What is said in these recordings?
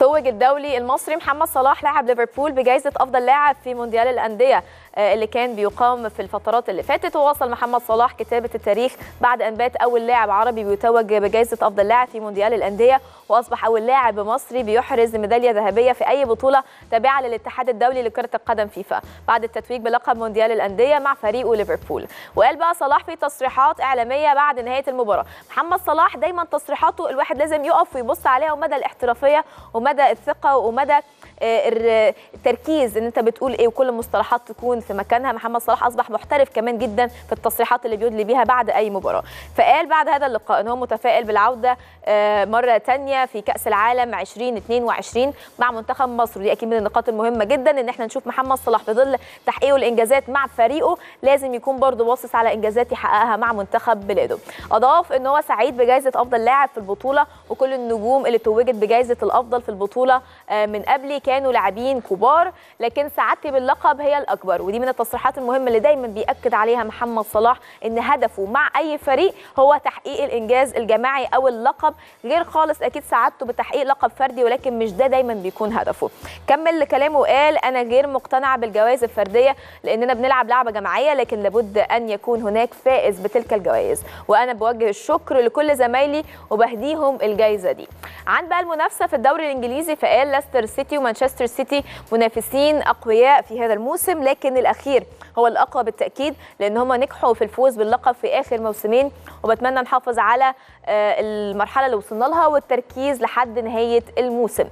توج الدولي المصري محمد صلاح لاعب ليفربول بجائزه افضل لاعب في مونديال الانديه آه، اللي كان بيقام في الفترات اللي فاتت ووصل محمد صلاح كتابه التاريخ بعد ان بات اول لاعب عربي بيتوج بجائزه افضل لاعب في مونديال الانديه واصبح اول لاعب مصري بيحرز ميداليه ذهبيه في اي بطوله تابعه للاتحاد الدولي لكره القدم فيفا بعد التتويج بلقب مونديال الانديه مع فريقه ليفربول وقال بقى صلاح في تصريحات اعلاميه بعد نهايه المباراه محمد صلاح دايما تصريحاته الواحد لازم يقف ويبص عليها ومدى الاحترافيه ومدى الثقه ومدى آه، التركيز ان انت بتقول ايه وكل المصطلحات تكون في مكانها محمد صلاح اصبح محترف كمان جدا في التصريحات اللي بيدلي بيها بعد اي مباراه فقال بعد هذا اللقاء ان هو متفائل بالعوده آه، مره ثانيه في كاس العالم 2022 مع منتخب مصر ودي اكيد من النقاط المهمه جدا ان احنا نشوف محمد صلاح في ظل تحقيقه الانجازات مع فريقه لازم يكون برضه باصص على انجازات يحققها مع منتخب بلاده اضاف ان هو سعيد بجائزه افضل لاعب في البطوله وكل النجوم اللي توجت بجائزه الافضل في البطوله آه، من قبلي كانوا لاعبين كبار لكن سعادتي باللقب هي الاكبر ودي من التصريحات المهمه اللي دايما بياكد عليها محمد صلاح ان هدفه مع اي فريق هو تحقيق الانجاز الجماعي او اللقب غير خالص اكيد سعادته بتحقيق لقب فردي ولكن مش ده دا دايما بيكون هدفه كمل لكلامه وقال انا غير مقتنع بالجوائز الفرديه لاننا بنلعب لعبه جماعيه لكن لابد ان يكون هناك فائز بتلك الجوائز وانا بوجه الشكر لكل زمايلي وبهديهم الجميع الجائزه دي عن بقى المنافسه في الدوري الانجليزي فقال ليستر سيتي ومانشستر سيتي منافسين اقوياء في هذا الموسم لكن الاخير هو الاقوى بالتاكيد لان هم نجحوا في الفوز باللقب في اخر موسمين وبتمنى نحافظ على آه، المرحله اللي وصلنا لها والتركيز لحد نهايه الموسم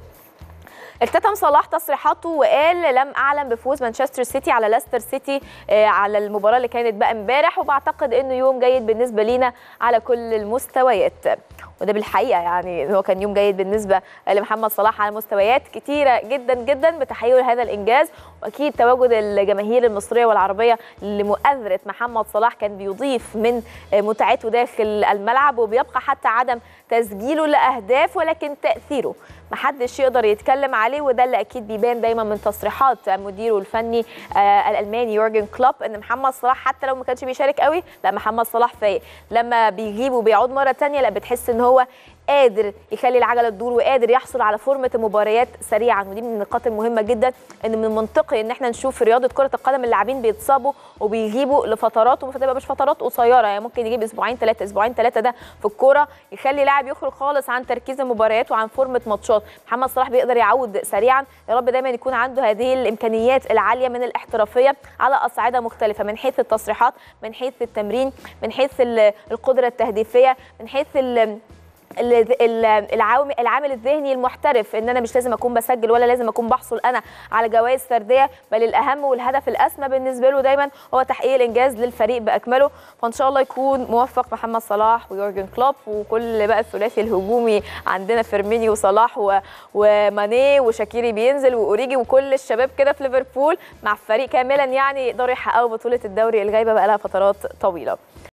التتم صلاح تصريحاته وقال لم اعلم بفوز مانشستر سيتي على لاستر سيتي آه، على المباراه اللي كانت بقى امبارح وبعتقد انه يوم جيد بالنسبه لينا على كل المستويات وده بالحقيقه يعني هو كان يوم جيد بالنسبه لمحمد صلاح على مستويات كتيره جدا جدا بتحيل هذا الانجاز واكيد تواجد الجماهير المصريه والعربيه لمؤازره محمد صلاح كان بيضيف من آه، متعته داخل الملعب وبيبقى حتى عدم تسجيله لاهداف ولكن تاثيره محدش يقدر يتكلم عليه وده اللي اكيد بيبان دايما من تصريحات مديره الفني آه، الالماني يورجن كلوب ان محمد صلاح حتى لو ما كانش بيشارك قوي لا محمد صلاح فايق لما بيجيب وبيعود مره ثانيه لا بتحس ان هو قادر يخلي العجله تدور وقادر يحصل على فورمه المباريات سريعا ودي من النقاط المهمه جدا ان من المنطقي ان احنا نشوف في رياضه كره القدم اللاعبين بيتصابوا وبيغيبوا لفترات وبتبقى مش فترات قصيره يعني ممكن يجيب اسبوعين ثلاثه اسبوعين ثلاثه ده في الكوره يخلي لاعب يخرج خالص عن تركيز المباريات وعن فورمه ماتشات محمد صلاح بيقدر يعود سريعا يا رب دايما يكون عنده هذه الامكانيات العاليه من الاحترافيه على اصعده مختلفه من حيث التصريحات من حيث التمرين من حيث القدره التهديفيه من حيث العامل الذهني المحترف ان انا مش لازم اكون بسجل ولا لازم اكون بحصل انا على جوائز فرديه بل الاهم والهدف الاسمى بالنسبه له دايما هو تحقيق الانجاز للفريق باكمله فان شاء الله يكون موفق محمد صلاح ويورجن كلوب وكل بقى الثلاثي الهجومي عندنا فيرمينيو وصلاح وماني وشاكيري بينزل واوريجي وكل الشباب كده في ليفربول مع فريق كاملا يعني يقدروا يحققوا بطوله الدوري الغايبه بقى لها فترات طويله